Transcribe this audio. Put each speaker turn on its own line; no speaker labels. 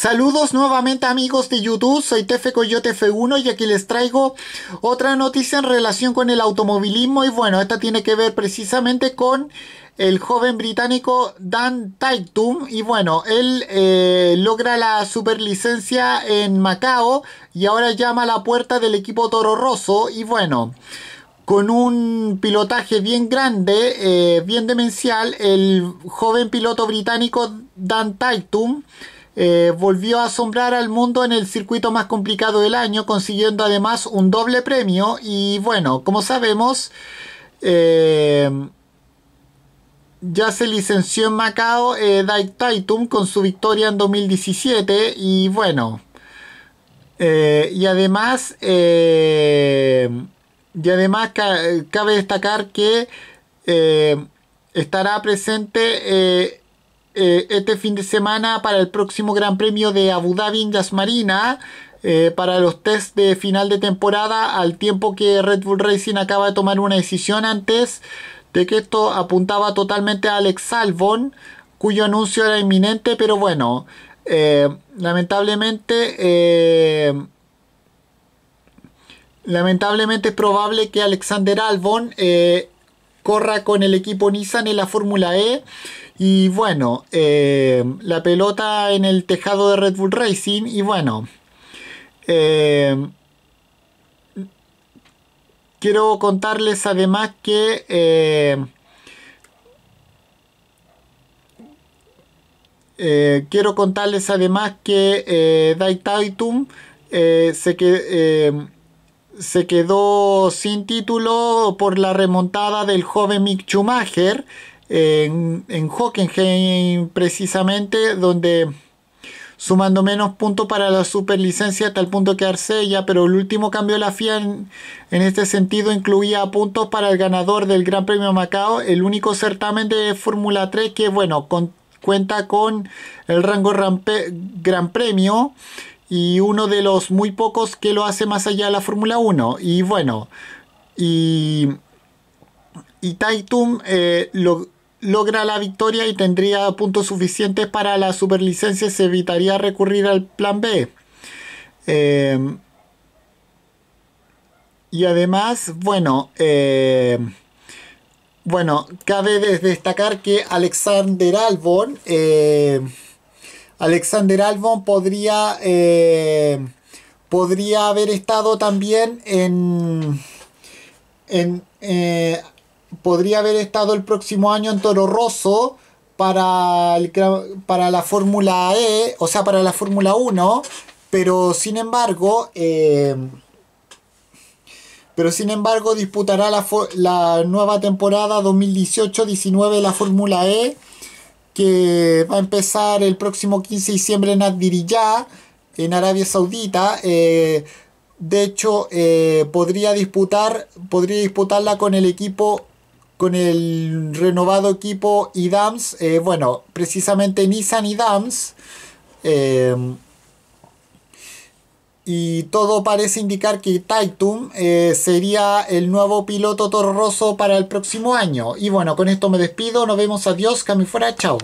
Saludos nuevamente amigos de YouTube, soy Tefe Coyote F1 y aquí les traigo otra noticia en relación con el automovilismo y bueno, esta tiene que ver precisamente con el joven británico Dan Tightum. y bueno, él eh, logra la superlicencia en Macao y ahora llama a la puerta del equipo Toro Rosso y bueno, con un pilotaje bien grande, eh, bien demencial, el joven piloto británico Dan Tightum. Eh, volvió a asombrar al mundo en el circuito más complicado del año, consiguiendo además un doble premio. Y bueno, como sabemos, eh, ya se licenció en Macao eh, Dai con su victoria en 2017. Y bueno, eh, y además, y además cabe destacar que estará presente eh, este fin de semana para el próximo Gran Premio de Abu Dhabi en Yas Marina. Eh, para los test de final de temporada al tiempo que Red Bull Racing acaba de tomar una decisión antes de que esto apuntaba totalmente a Alex Albon cuyo anuncio era inminente pero bueno eh, lamentablemente lamentablemente es probable que Alexander Albon corra con el equipo Nissan en la Fórmula E. Y bueno, eh, la pelota en el tejado de Red Bull Racing. Y bueno, quiero eh, contarles además que... quiero contarles además que eh, eh Daitaitum se que se quedó sin título por la remontada del joven Mick Schumacher en, Hockenheim precisamente donde sumando menos puntos para la superlicencia hasta el punto que Arcella, pero el último cambio de la FIA en, este sentido incluía puntos para el ganador del Gran Premio Macao, el único certamen de Fórmula 3 que bueno, cuenta con el rango Gran Premio y uno de los muy pocos que lo hace más allá de la Fórmula 1. Y bueno, y, y Taitum eh, logra la victoria y tendría puntos suficientes para la superlicencia se evitaría recurrir al plan B. Em, y además, bueno, em, bueno, cabe destacar que Alexander Albon eh, Alexander Albon podría, eh, podría haber estado también en... en eh, podría haber estado el próximo año en Toro Rosso para, para la Fórmula E, o sea, para la Fórmula 1, pero sin embargo... Eh, pero sin embargo disputará la, la nueva temporada 2018-19 de la Fórmula E que va a empezar el próximo 15 de diciembre en Adiriyah, en Arabia Saudita. Eh, de hecho, eh, podría, disputar, podría disputarla con el equipo, con el renovado equipo IDAMS. Eh, bueno, precisamente Nissan IDAMS. y todo parece indicar que Taitum sería el nuevo piloto torroso para el próximo año. Y bueno, con esto me despido. Nos vemos. Adiós. Cami fuera. Chao.